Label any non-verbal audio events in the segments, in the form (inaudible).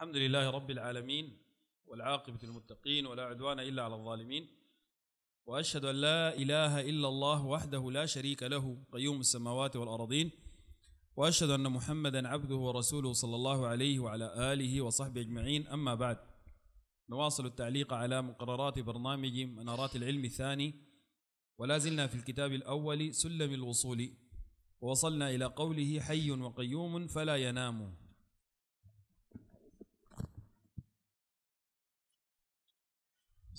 الحمد لله رب العالمين والعاقبة للمتقين ولا عدوان إلا على الظالمين وأشهد أن لا إله إلا الله وحده لا شريك له قيوم السماوات والأرضين وأشهد أن محمدا عبده ورسوله صلى الله عليه وعلى آله وصحبه أجمعين أما بعد نواصل التعليق على مقررات برنامج منارات العلم الثاني ولا زلنا في الكتاب الأول سلم الوصول ووصلنا إلى قوله حي وقيوم فلا ينام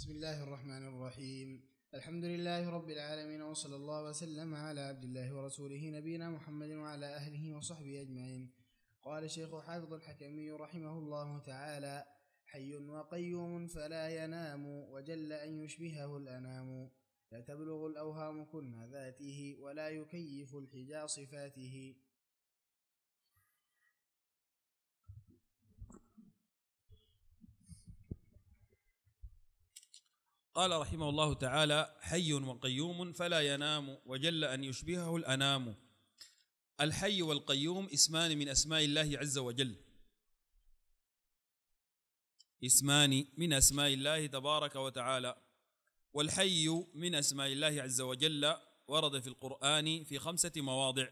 بسم الله الرحمن الرحيم الحمد لله رب العالمين وصلى الله وسلم على عبد الله ورسوله نبينا محمد وعلى أهله وصحبه أجمعين قال الشيخ حافظ الحكمي رحمه الله تعالى حي وقيوم فلا ينام وجل أن يشبهه الأنام لا تبلغ الأوهام كن ذاته ولا يكيف الحجى صفاته قال رحمه الله تعالى حي وقيوم فلا ينام وجل أن يشبهه الأنام الحي والقيوم اسمان من أسماء الله عز وجل اسمان من أسماء الله تبارك وتعالى والحي من أسماء الله عز وجل ورد في القرآن في خمسة مواضع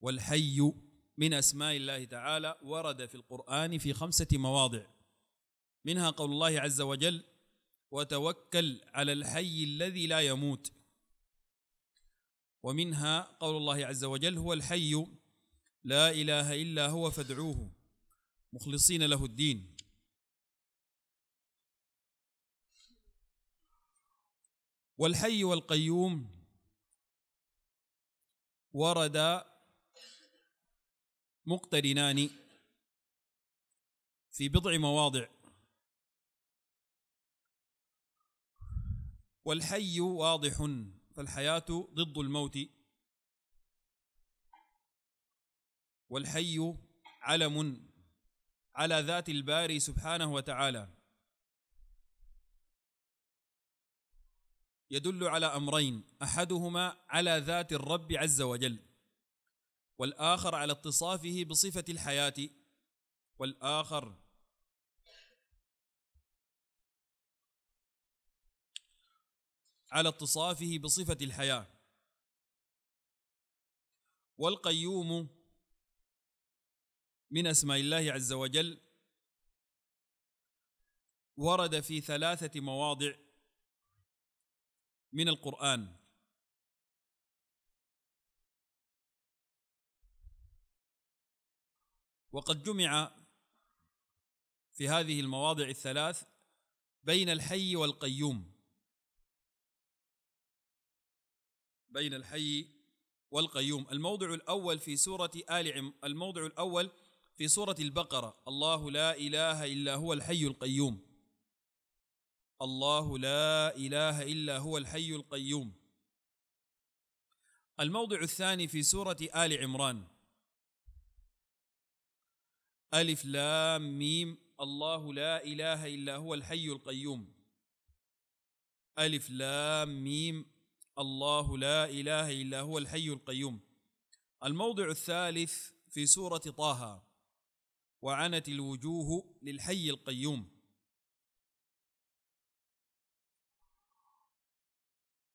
والحي من أسماء الله تعالى ورد في القرآن في خمسة مواضع منها قول الله عز وجل وتوكل على الحي الذي لا يموت ومنها قول الله عز وجل هو الحي لا اله الا هو فادعوه مخلصين له الدين والحي والقيوم ورد مقترنان في بضع مواضع والحي واضح فالحياة ضد الموت والحي علم على ذات الباري سبحانه وتعالى يدل على امرين احدهما على ذات الرب عز وجل والاخر على اتصافه بصفه الحياه والاخر على اتصافه بصفة الحياة والقيوم من أسماء الله عز وجل ورد في ثلاثة مواضع من القرآن وقد جمع في هذه المواضع الثلاث بين الحي والقيوم بين الحي والقيوم الموضع الأول في سورة آل عم الموضع الأول في سورة البقرة الله لا إله إلا هو الحي القيوم الله لا إله إلا هو الحي القيوم الموضع الثاني في سورة آل عمران ألف لام ميم الله لا إله إلا هو الحي القيوم ألف لام ميم الله لا اله الا هو الحي القيوم الموضع الثالث في سوره طه وعنت الوجوه للحي القيوم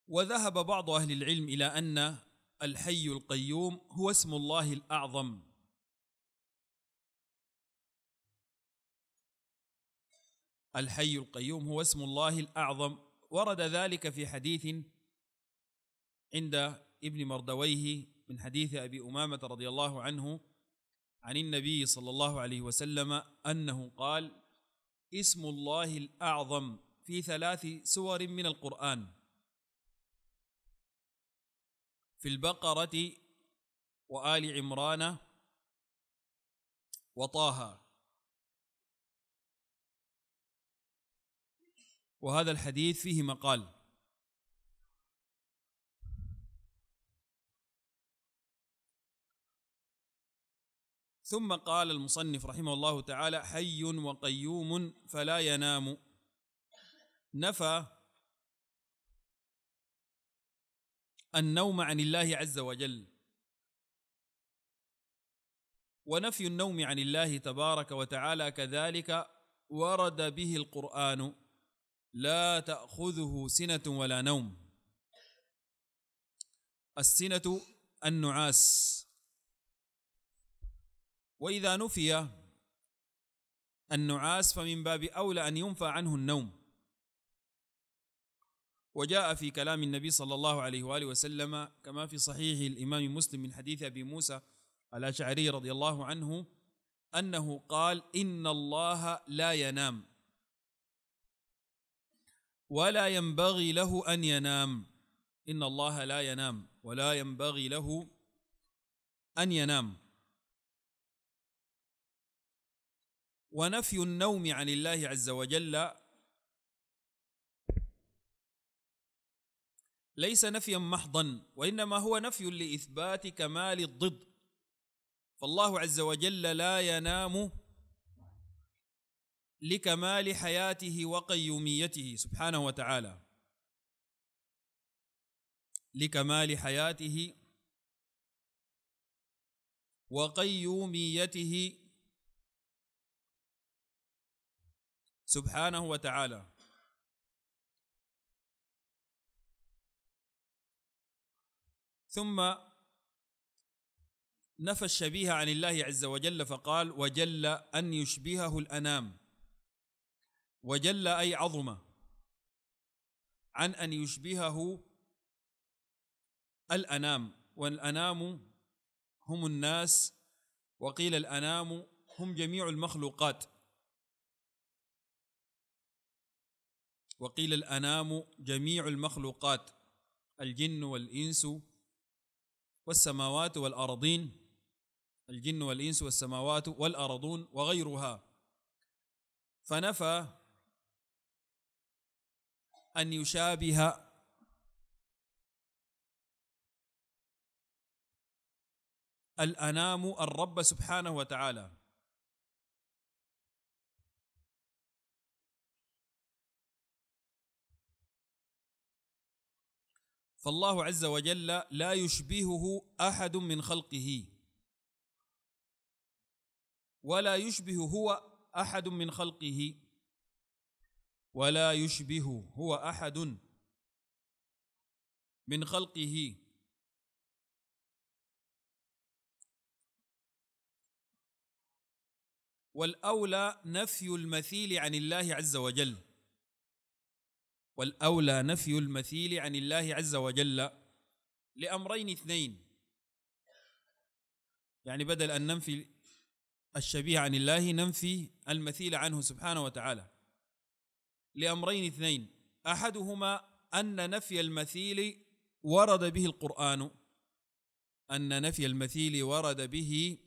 وذهب بعض اهل العلم الى ان الحي القيوم هو اسم الله الاعظم الحي القيوم هو اسم الله الاعظم ورد ذلك في حديث عند ابن مردويه من حديث ابي امامه رضي الله عنه عن النبي صلى الله عليه وسلم انه قال اسم الله الاعظم في ثلاث سور من القران في البقره وال عمران وطه وهذا الحديث فيه مقال ثم قال المصنف رحمه الله تعالى حي وقيوم فلا ينام نفى النوم عن الله عز وجل ونفي النوم عن الله تبارك وتعالى كذلك ورد به القران لا تاخذه سنه ولا نوم السنه النعاس واذا نفي النعاس فمن باب اولى ان ينفى عنه النوم وجاء في كلام النبي صلى الله عليه واله وسلم كما في صحيح الامام مسلم من حديث ابي موسى الاشعري رضي الله عنه انه قال ان الله لا ينام ولا ينبغي له ان ينام ان الله لا ينام ولا ينبغي له ان ينام ونفي النوم عن الله عز وجل ليس نفيا محضا وانما هو نفي لاثبات كمال الضد فالله عز وجل لا ينام لكمال حياته وقيوميته سبحانه وتعالى لكمال حياته وقيوميته سبحانه وتعالى ثم نفى الشبيه عن الله عز وجل فقال وجل أن يشبهه الأنام وجل أي عظمة عن أن يشبهه الأنام والأنام هم الناس وقيل الأنام هم جميع المخلوقات وقيل الأنام جميع المخلوقات الجن والإنس والسماوات والأرضين الجن والإنس والسماوات والأرضون وغيرها فنفى أن يشابه الأنام الرب سبحانه وتعالى فالله عز وجل لا يشبهه احد من خلقه ولا يشبه هو احد من خلقه ولا يشبه هو احد من خلقه والاولى نفي المثيل عن الله عز وجل والأولى نفي المثيل عن الله عز وجل لأمرين اثنين يعني بدل أن ننفي الشبيه عن الله ننفي المثيل عنه سبحانه وتعالى لأمرين اثنين أحدهما أن نفي المثيل ورد به القرآن أن نفي المثيل ورد به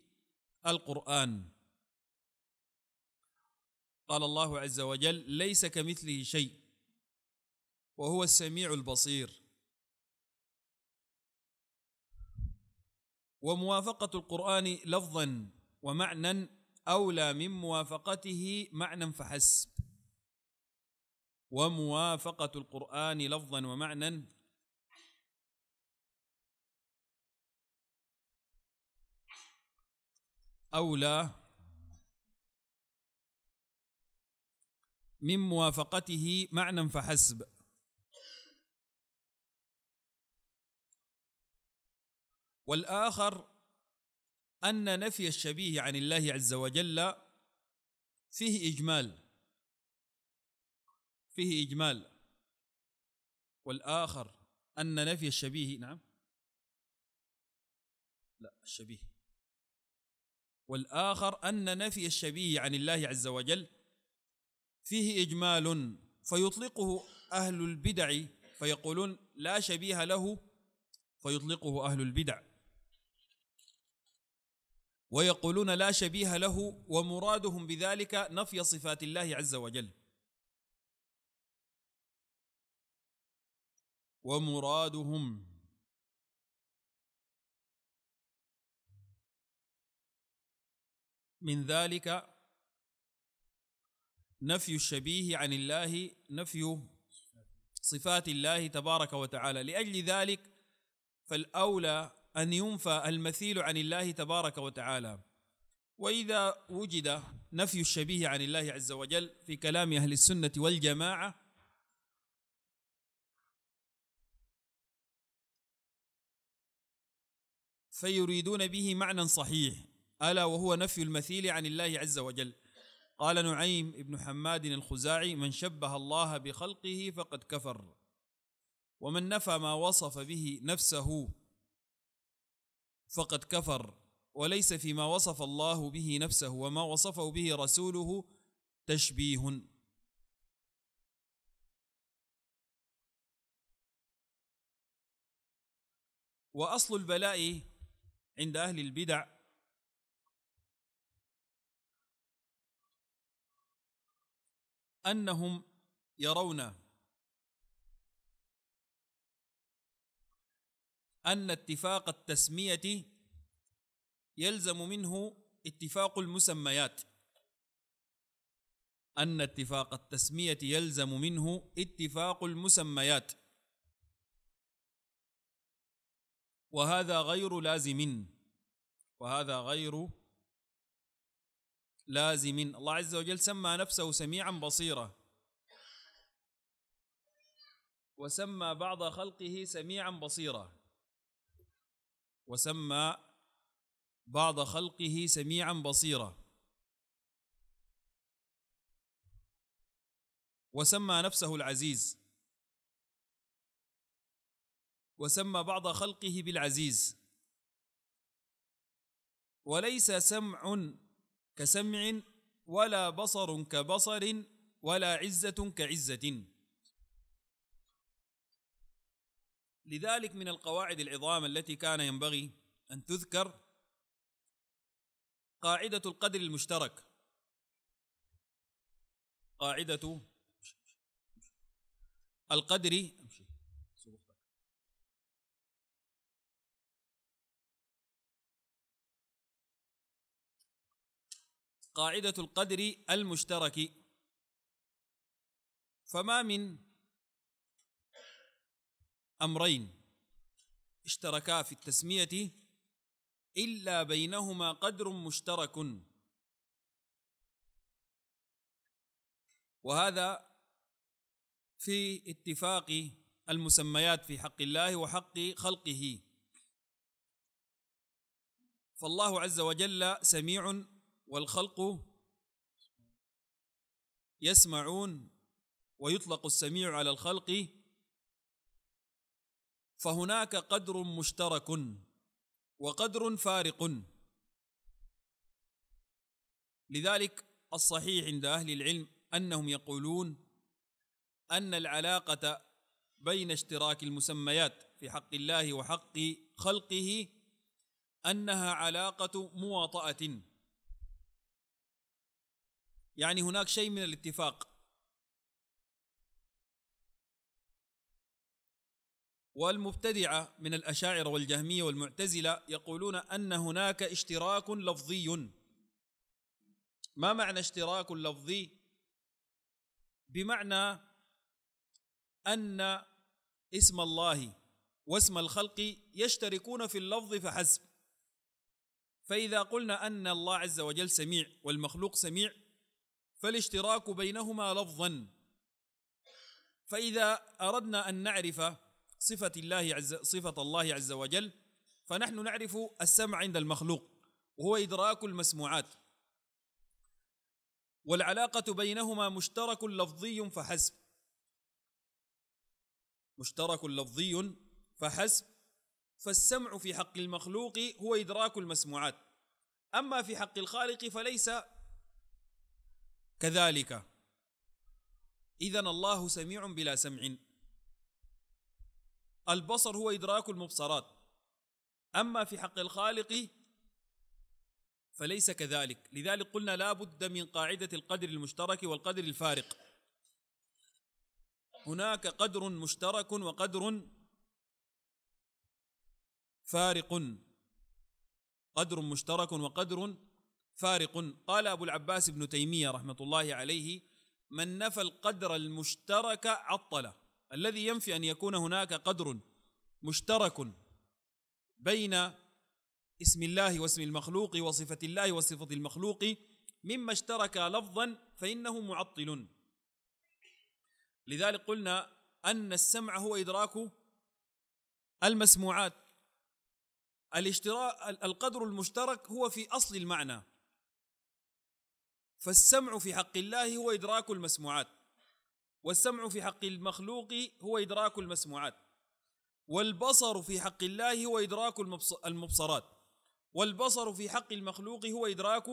القرآن قال الله عز وجل ليس كمثله شيء وهو السميع البصير وموافقة القرآن لفظا ومعنى أولى من موافقته معنى فحسب وموافقة القرآن لفظا ومعنى أولى من موافقته معنى فحسب والاخر ان نفي الشبيه عن الله عز وجل فيه اجمال فيه اجمال والاخر ان نفي الشبيه نعم لا الشبيه والاخر ان نفي الشبيه عن الله عز وجل فيه اجمال فيطلقه اهل البدع فيقولون لا شبيه له فيطلقه اهل البدع ويقولون لا شبيه له ومرادهم بذلك نفي صفات الله عز وجل ومرادهم من ذلك نفي الشبيه عن الله نفي صفات الله تبارك وتعالى لاجل ذلك فالاولى ان ينفى المثيل عن الله تبارك وتعالى واذا وجد نفي الشبيه عن الله عز وجل في كلام اهل السنه والجماعه فيريدون به معنى صحيح الا وهو نفي المثيل عن الله عز وجل قال نعيم بن حماد الخزاعي من شبه الله بخلقه فقد كفر ومن نفى ما وصف به نفسه فقد كفر وليس فيما وصف الله به نفسه وما وصفه به رسوله تشبيه واصل البلاء عند اهل البدع انهم يرون أن اتفاق التسمية يلزم منه اتفاق المسميات أن اتفاق التسمية يلزم منه اتفاق المسميات وهذا غير لازم وهذا غير لازم الله عز وجل سمى نفسه سميعا بصيرا وسمى بعض خلقه سميعا بصيرا وسمى بعض خلقه سميعا بصيرا وسمى نفسه العزيز وسمى بعض خلقه بالعزيز وليس سمع كسمع ولا بصر كبصر ولا عزه كعزه لذلك من القواعد العظام التي كان ينبغي ان تذكر قاعده القدر المشترك قاعده القدر قاعده القدر المشترك فما من امرين اشتركا في التسميه الا بينهما قدر مشترك وهذا في اتفاق المسميات في حق الله وحق خلقه فالله عز وجل سميع والخلق يسمعون ويطلق السميع على الخلق فهناك قدر مشترك وقدر فارق لذلك الصحيح عند اهل العلم انهم يقولون ان العلاقه بين اشتراك المسميات في حق الله وحق خلقه انها علاقه مواطاه يعني هناك شيء من الاتفاق والمبتدعة من الأشاعرة والجهمية والمعتزلة يقولون أن هناك اشتراك لفظي ما معنى اشتراك لفظي بمعنى أن اسم الله واسم الخلق يشتركون في اللفظ فحسب فإذا قلنا أن الله عز وجل سميع والمخلوق سميع فالاشتراك بينهما لفظا فإذا أردنا أن نعرف صفة الله عز صفة الله عز وجل فنحن نعرف السمع عند المخلوق وهو إدراك المسموعات والعلاقة بينهما مشترك لفظي فحسب مشترك لفظي فحسب فالسمع في حق المخلوق هو إدراك المسموعات أما في حق الخالق فليس كذلك إذا الله سميع بلا سمع البصر هو إدراك المبصرات أما في حق الخالق فليس كذلك لذلك قلنا لا بد من قاعدة القدر المشترك والقدر الفارق هناك قدر مشترك وقدر فارق قدر مشترك وقدر فارق قال أبو العباس ابن تيمية رحمة الله عليه من نفى القدر المشترك عطله الذي ينفي ان يكون هناك قدر مشترك بين اسم الله واسم المخلوق وصفه الله وصفه المخلوق مما اشترك لفظا فانه معطل لذلك قلنا ان السمع هو ادراك المسموعات الاشتراك القدر المشترك هو في اصل المعنى فالسمع في حق الله هو ادراك المسموعات والسمع في حق المخلوق هو إدراك المسموعات والبصر في حق الله هو إدراك المبصرات والبصر في حق المخلوق هو إدراك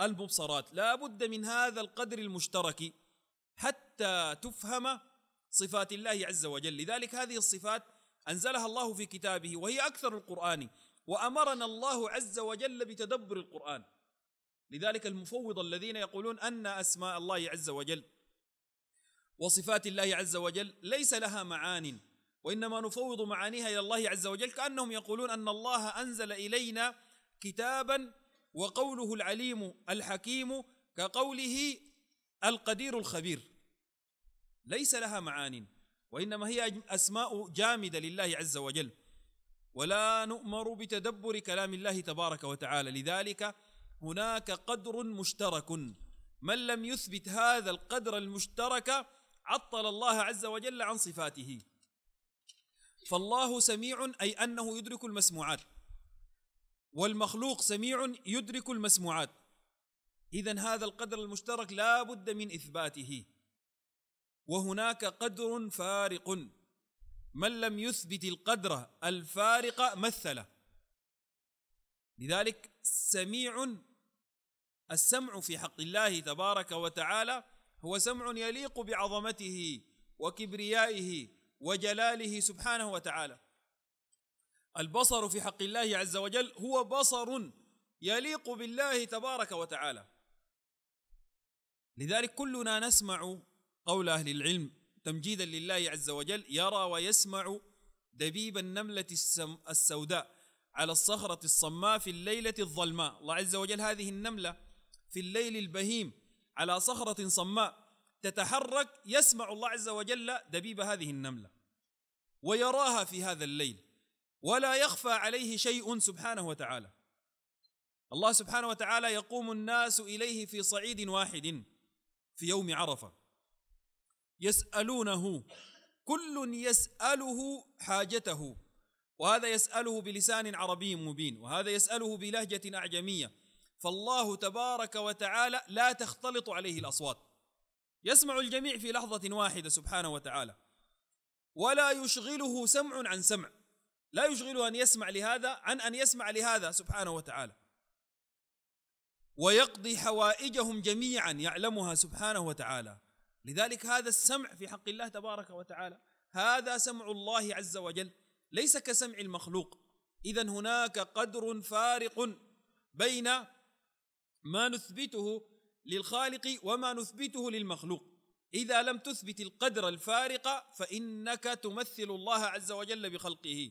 المبصرات لا بد من هذا القدر المشترك حتى تفهم صفات الله عز وجل لذلك هذه الصفات أنزلها الله في كتابه وهي أكثر القرآن وأمرنا الله عز وجل بتدبر القرآن لذلك المفوض الذين يقولون أن أسماء الله عز وجل وصفات الله عز وجل ليس لها معان وانما نفوض معانيها الى الله عز وجل كانهم يقولون ان الله انزل الينا كتابا وقوله العليم الحكيم كقوله القدير الخبير ليس لها معان وانما هي اسماء جامده لله عز وجل ولا نؤمر بتدبر كلام الله تبارك وتعالى لذلك هناك قدر مشترك من لم يثبت هذا القدر المشترك عطل الله عز وجل عن صفاته فالله سميع اي انه يدرك المسموعات والمخلوق سميع يدرك المسموعات اذا هذا القدر المشترك لا بد من اثباته وهناك قدر فارق من لم يثبت القدر الفارق مثل لذلك سميع السمع في حق الله تبارك وتعالى هو سمع يليق بعظمته وكبريائه وجلاله سبحانه وتعالى البصر في حق الله عز وجل هو بصر يليق بالله تبارك وتعالى لذلك كلنا نسمع قول اهل العلم تمجيدا لله عز وجل يرى ويسمع دبيب النمله السوداء على الصخره الصماء في الليله الظلماء الله عز وجل هذه النمله في الليل البهيم على صخرة صماء تتحرك يسمع الله عز وجل دبيب هذه النملة ويراها في هذا الليل ولا يخفى عليه شيء سبحانه وتعالى الله سبحانه وتعالى يقوم الناس إليه في صعيد واحد في يوم عرفة يسألونه كل يسأله حاجته وهذا يسأله بلسان عربي مبين وهذا يسأله بلهجة أعجمية فالله تبارك وتعالى لا تختلط عليه الاصوات يسمع الجميع في لحظه واحده سبحانه وتعالى ولا يشغله سمع عن سمع لا يشغله ان يسمع لهذا عن ان يسمع لهذا سبحانه وتعالى ويقضي حوائجهم جميعا يعلمها سبحانه وتعالى لذلك هذا السمع في حق الله تبارك وتعالى هذا سمع الله عز وجل ليس كسمع المخلوق اذا هناك قدر فارق بين ما نثبته للخالق وما نثبته للمخلوق اذا لم تثبت القدر الفارق فانك تمثل الله عز وجل بخلقه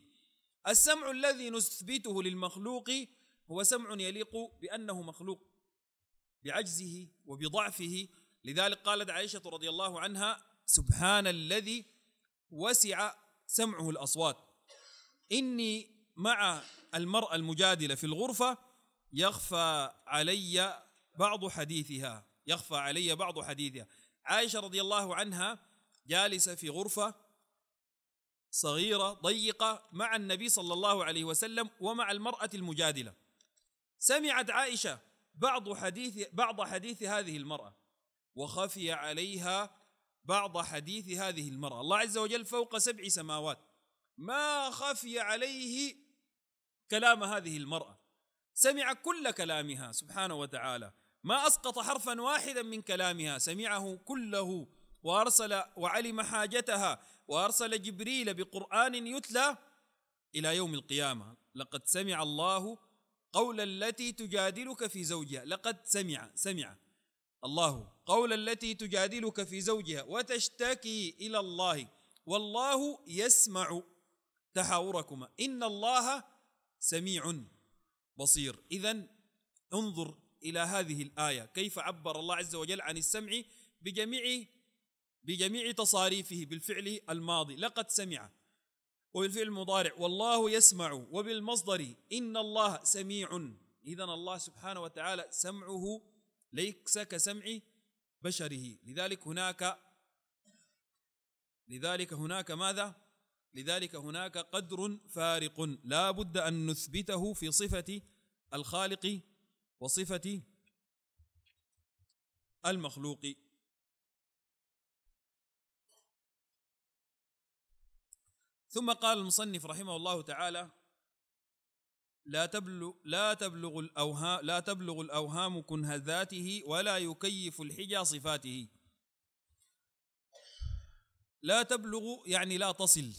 السمع الذي نثبته للمخلوق هو سمع يليق بانه مخلوق بعجزه وبضعفه لذلك قالت عائشه رضي الله عنها سبحان الذي وسع سمعه الاصوات اني مع المراه المجادله في الغرفه يخفى علي بعض حديثها يخفى علي بعض حديثها عائشة رضي الله عنها جالسة في غرفة صغيرة ضيقة مع النبي صلى الله عليه وسلم ومع المرأة المجادلة سمعت عائشة بعض حديث بعض حديث هذه المرأة وخفي عليها بعض حديث هذه المرأة الله عز وجل فوق سبع سماوات ما خفي عليه كلام هذه المرأة سمع كل كلامها سبحانه وتعالى ما اسقط حرفا واحدا من كلامها سمعه كله وارسل وعلم حاجتها وارسل جبريل بقران يتلى الى يوم القيامه لقد سمع الله قول التي تجادلك في زوجها لقد سمع سمع الله قول التي تجادلك في زوجها وتشتكي الى الله والله يسمع تحاوركما ان الله سميع بصير إذا انظر إلى هذه الآية كيف عبر الله عز وجل عن السمع بجميع بجميع تصاريفه بالفعل الماضي لقد سمع وبالفعل المضارع والله يسمع وبالمصدر إن الله سميع إذا الله سبحانه وتعالى سمعه ليس كسمع بشره لذلك هناك لذلك هناك ماذا لذلك هناك قدر فارق لا بد أن نثبته في صفة الخالق وصفة المخلوق ثم قال المصنف رحمه الله تعالى لا تبلغ لا تبلغ الاوهام لا تبلغ الاوهام كنه ذاته ولا يكيف الحجى صفاته لا تبلغ يعني لا تصل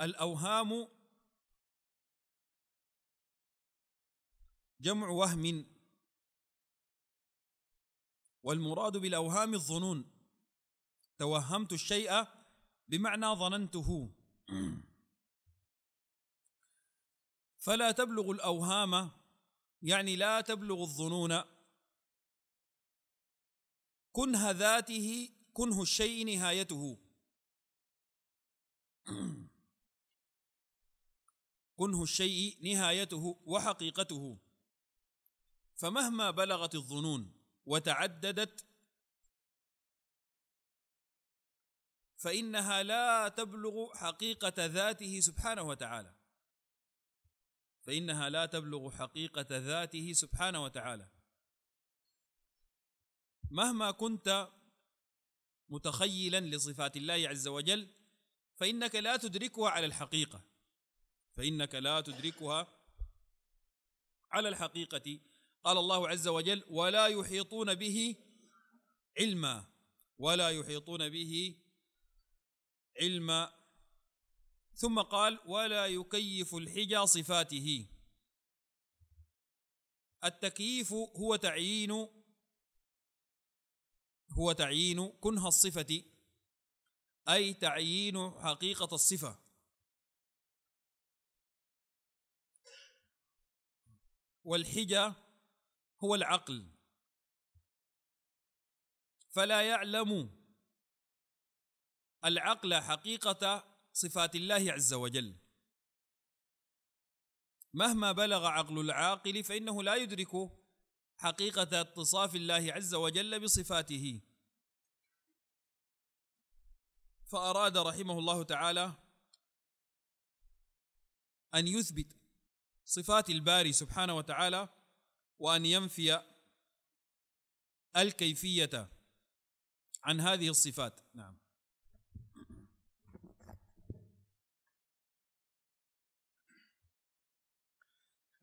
الاوهام جمع وهم والمراد بالاوهام الظنون توهمت الشيء بمعنى ظننته (clears throat) فلا تبلغ الاوهام يعني لا تبلغ الظنون كنه ذاته كنه الشيء نهايته (clears throat) كنه الشيء نهايته وحقيقته فمهما بلغت الظنون وتعددت فانها لا تبلغ حقيقه ذاته سبحانه وتعالى فانها لا تبلغ حقيقه ذاته سبحانه وتعالى مهما كنت متخيلا لصفات الله عز وجل فانك لا تدركها على الحقيقه فإنك لا تدركها على الحقيقة قال الله عز وجل ولا يحيطون به علما ولا يحيطون به علما ثم قال ولا يكيف الحجى صفاته التكييف هو تعيين هو تعيين كنه الصفة أي تعيين حقيقة الصفة والحجة هو العقل فلا يعلم العقل حقيقة صفات الله عز وجل مهما بلغ عقل العاقل فإنه لا يدرك حقيقة اتصاف الله عز وجل بصفاته فأراد رحمه الله تعالى أن يثبت صفات الباري سبحانه وتعالى وان ينفي الكيفيه عن هذه الصفات نعم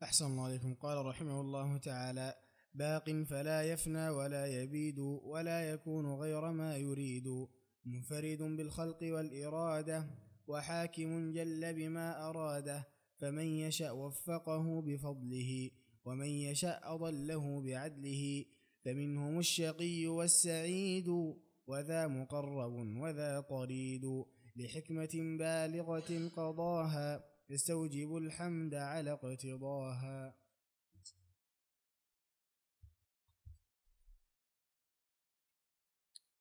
احسن الله عليكم قال رحمه الله تعالى باق فلا يفنى ولا يبيد ولا يكون غير ما يريد منفرد بالخلق والاراده وحاكم جل بما اراده فمن يشاء وفقه بفضله ومن يشاء أضله بعدله فمنهم الشقي والسعيد وذا مقرب وذا قريد لحكمة بالغة قضاها يستوجب الحمد على اقتضاها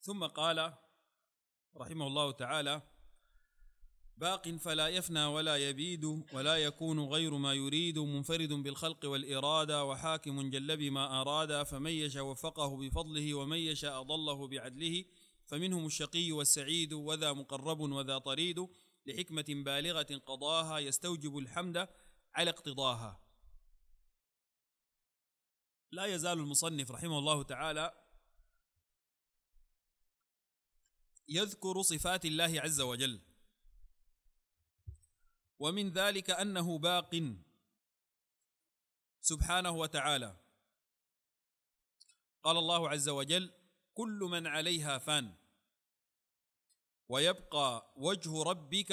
ثم قال رحمه الله تعالى باق فلا يفنى ولا يبيد ولا يكون غير ما يريد منفرد بالخلق والإرادة وحاكم جل بما أراد فمن يشاء وفقه بفضله ومن يشاء أضله بعدله فمنهم الشقي والسعيد وذا مقرب وذا طريد لحكمة بالغة قضاها يستوجب الحمد على اقتضاها لا يزال المصنف رحمه الله تعالى يذكر صفات الله عز وجل ومن ذلك انه باق سبحانه وتعالى قال الله عز وجل كل من عليها فان ويبقى وجه ربك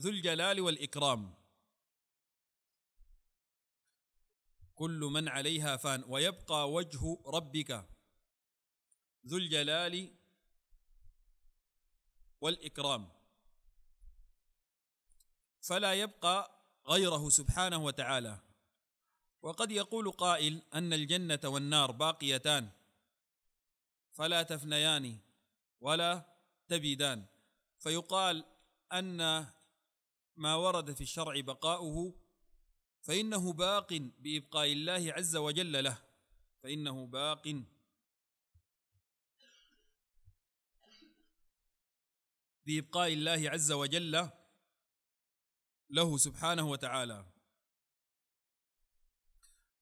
ذو الجلال والاكرام كل من عليها فان ويبقى وجه ربك ذو الجلال والاكرام فلا يبقى غيره سبحانه وتعالى وقد يقول قائل ان الجنه والنار باقيتان فلا تفنيان ولا تبيدان فيقال ان ما ورد في الشرع بقاؤه فانه باق بابقاء الله عز وجل له فانه باق بابقاء الله عز وجل له سبحانه وتعالى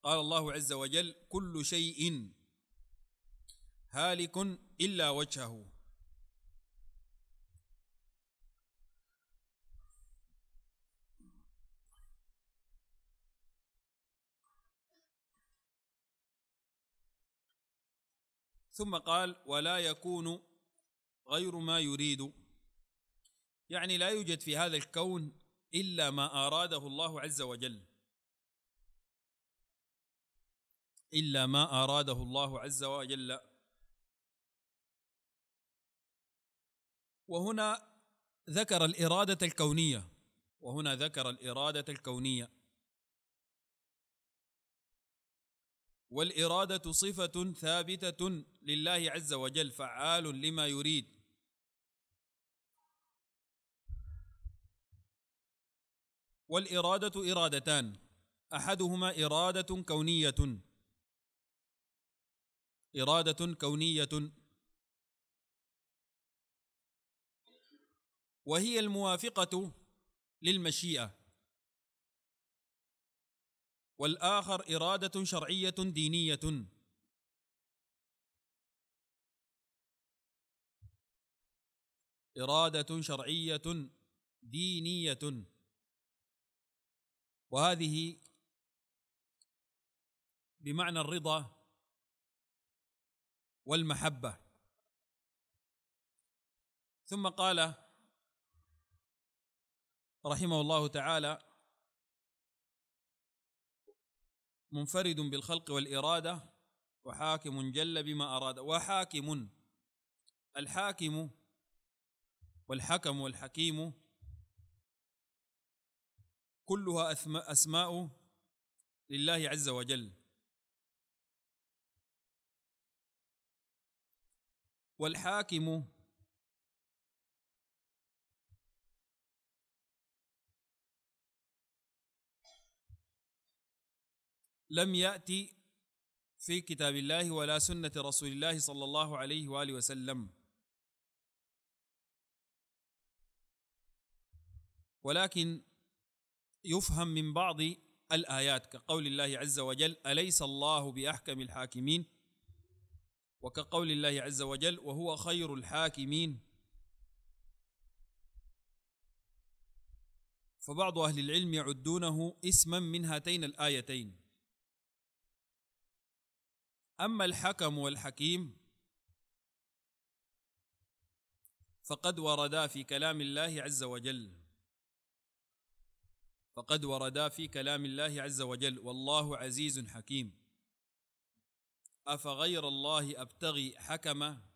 قال الله عز وجل كل شيء هالك الا وجهه ثم قال ولا يكون غير ما يريد يعني لا يوجد في هذا الكون الا ما اراده الله عز وجل الا ما اراده الله عز وجل وهنا ذكر الاراده الكونيه وهنا ذكر الاراده الكونيه والاراده صفه ثابته لله عز وجل فعال لما يريد والاراده ارادتان احدهما اراده كونيه اراده كونيه وهي الموافقه للمشيئه والاخر اراده شرعيه دينيه اراده شرعيه دينيه وهذه بمعنى الرضا والمحبه ثم قال رحمه الله تعالى منفرد بالخلق والاراده وحاكم جل بما اراد وحاكم الحاكم والحكم والحكيم كلها أسماء لله عز وجل والحاكم لم يأتي في كتاب الله ولا سنة رسول الله صلى الله عليه وآله وسلم ولكن يفهم من بعض الآيات كقول الله عز وجل أليس الله بأحكم الحاكمين وكقول الله عز وجل وهو خير الحاكمين فبعض أهل العلم يعدونه اسما من هاتين الآيتين أما الحكم والحكيم فقد وردا في كلام الله عز وجل فقد وردا في كلام الله عز وجل والله عزيز حكيم افغير الله ابتغي حكمه